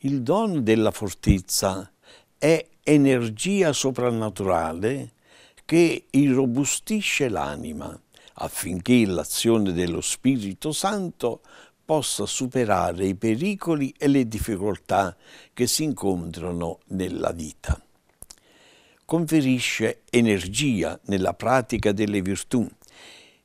Il dono della fortezza è energia soprannaturale che irrobustisce l'anima affinché l'azione dello Spirito Santo possa superare i pericoli e le difficoltà che si incontrano nella vita. Conferisce energia nella pratica delle virtù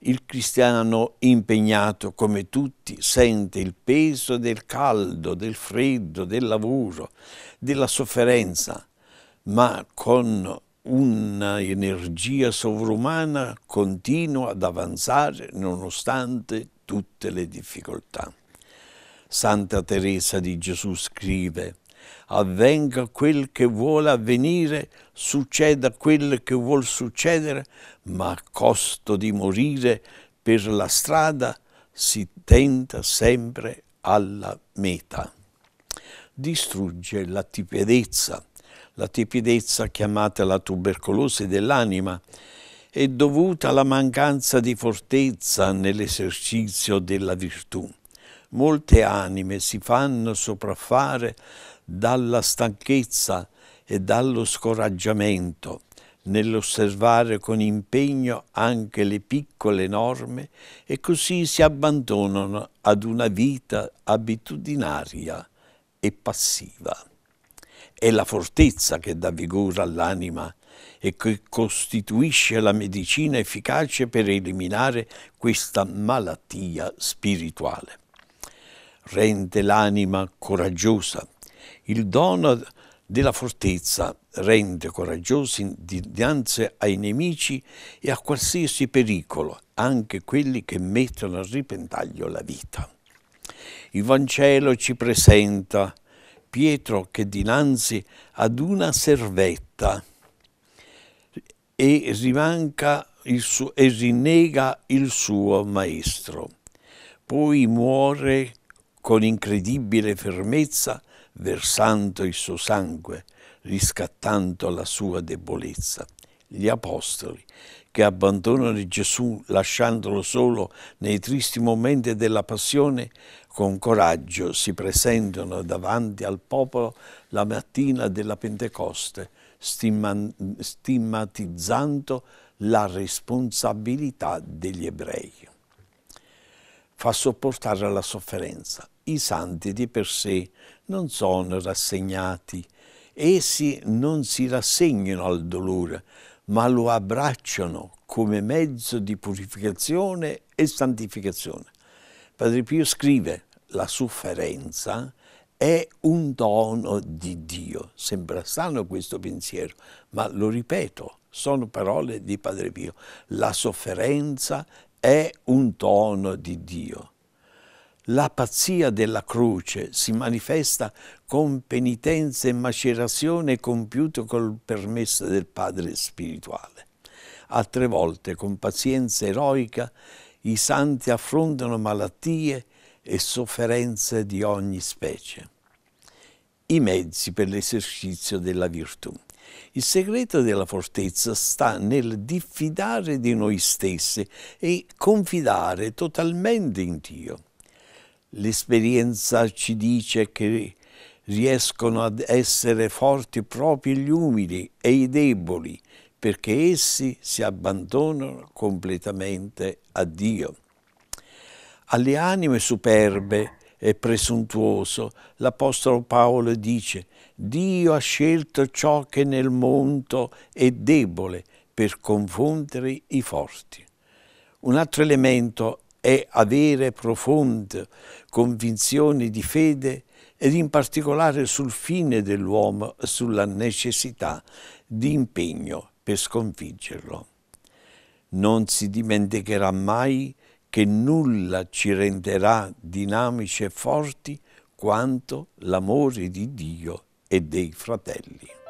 il cristiano impegnato come tutti sente il peso del caldo, del freddo, del lavoro, della sofferenza, ma con un'energia sovrumana continua ad avanzare nonostante tutte le difficoltà. Santa Teresa di Gesù scrive avvenga quel che vuole avvenire, succeda quel che vuol succedere, ma a costo di morire per la strada si tenta sempre alla meta. Distrugge la tepidezza. La tepidezza chiamata la tubercolosi dell'anima è dovuta alla mancanza di fortezza nell'esercizio della virtù. Molte anime si fanno sopraffare dalla stanchezza e dallo scoraggiamento nell'osservare con impegno anche le piccole norme e così si abbandonano ad una vita abitudinaria e passiva. È la fortezza che dà vigore all'anima e che costituisce la medicina efficace per eliminare questa malattia spirituale. Rende l'anima coraggiosa, il dono della fortezza rende coraggiosi dinanzi ai nemici e a qualsiasi pericolo, anche quelli che mettono a ripentaglio la vita. Il Vangelo ci presenta Pietro che dinanzi ad una servetta e, suo, e rinnega il suo maestro. Poi muore con incredibile fermezza versando il suo sangue, riscattando la sua debolezza. Gli apostoli che abbandonano Gesù lasciandolo solo nei tristi momenti della passione, con coraggio si presentano davanti al popolo la mattina della Pentecoste, stigmatizzando la responsabilità degli ebrei fa sopportare la sofferenza. I santi di per sé non sono rassegnati, essi non si rassegnano al dolore, ma lo abbracciano come mezzo di purificazione e santificazione. Padre Pio scrive, la sofferenza è un dono di Dio. Sembra strano questo pensiero, ma lo ripeto, sono parole di Padre Pio. La sofferenza è un dono di Dio. La pazzia della croce si manifesta con penitenza e macerazione compiuto col permesso del Padre spirituale. Altre volte, con pazienza eroica, i santi affrontano malattie e sofferenze di ogni specie. I mezzi per l'esercizio della virtù. Il segreto della fortezza sta nel diffidare di noi stessi e confidare totalmente in Dio. L'esperienza ci dice che riescono ad essere forti proprio gli umili e i deboli, perché essi si abbandonano completamente a Dio. Alle anime superbe, e presuntuoso, l'Apostolo Paolo dice Dio ha scelto ciò che nel mondo è debole per confondere i forti. Un altro elemento è avere profonde convinzioni di fede ed in particolare sul fine dell'uomo e sulla necessità di impegno per sconfiggerlo. Non si dimenticherà mai che nulla ci renderà dinamici e forti quanto l'amore di Dio e dei fratelli.